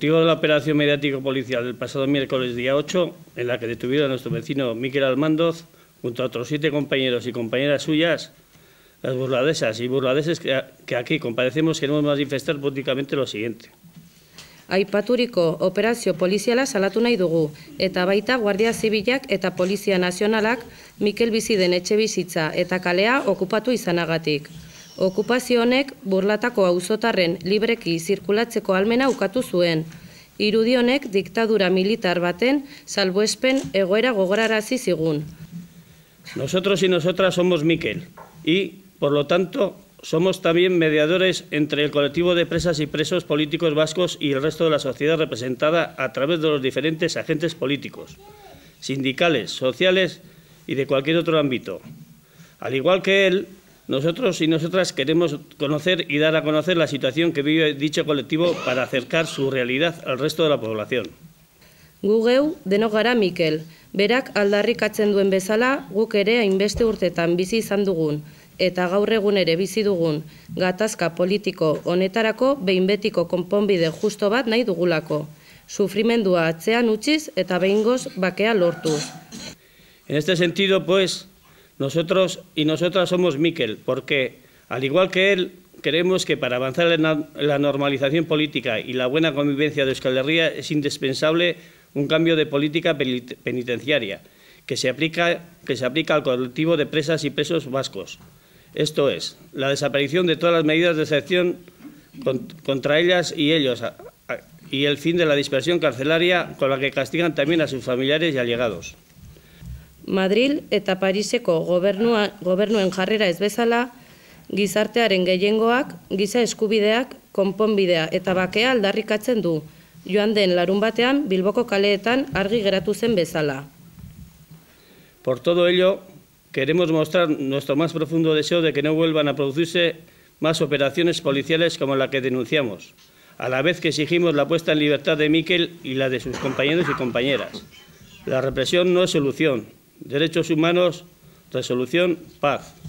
motivo de la operación mediático policial del pasado miércoles día 8, en la que detuvieron a nuestro vecino Miquel Almandoz, junto a otros siete compañeros y compañeras suyas, las burladesas y burladeses que, aquí comparecemos, queremos manifestar políticamente lo siguiente. Aipaturiko operazio poliziala salatu nahi dugu, eta baita Guardia Zibilak eta Polizia Nazionalak Mikel Biziden etxe bizitza eta kalea okupatu izanagatik. Okupazionek burlatako auzotarren libreki zirkulatzeko almena ukatu zuen. Irudionek dictadura militar baten salbuespen egoera gogorarazi zigun. Nosotros y nosotras somos Miquel y, por lo tanto, somos también mediadores entre el colectivo de presas y presos políticos vascos y el resto de la sociedad representada a través de los diferentes agentes políticos, sindicales, sociales y de cualquier otro ámbito. Al igual que él, Nosotros y nosotras queremos conocer y dar a conocer la situación que vive dicho colectivo para acercar su realidad al resto de la población. Gugeu, denogara Mikel, berak aldarrikatzen duen bezala guk ere hainbeste urtetan bizi izan dugun eta gaur egun ere bizi dugun gatazka politiko honetarako behin betiko konponbide justo bat nahi dugulako. Sufrimendua atzean utziz eta behingoz bakea lortu. En este sentido, pues, Nosotros y nosotras somos Miquel, porque, al igual que él, creemos que para avanzar en la normalización política y la buena convivencia de Euskal Herria es indispensable un cambio de política penitenciaria que se aplica, que se aplica al colectivo de presas y presos vascos. Esto es, la desaparición de todas las medidas de excepción contra ellas y ellos y el fin de la dispersión carcelaria con la que castigan también a sus familiares y allegados. Madril eta Pariseko gobernua, gobernuen jarrera ez bezala, gizartearen gehiengoak, giza eskubideak, konponbidea eta bakea aldarrikatzen du, joan den larun batean Bilboko kaleetan argi geratu zen bezala. Por todo ello, queremos mostrar nuestro más profundo deseo de que no vuelvan a producirse más operaciones policiales como la que denunciamos, a la vez que exigimos la puesta en libertad de Miquel y la de sus compañeros y compañeras. La represión no es solución, Derechos Humanos, Resolución, Paz.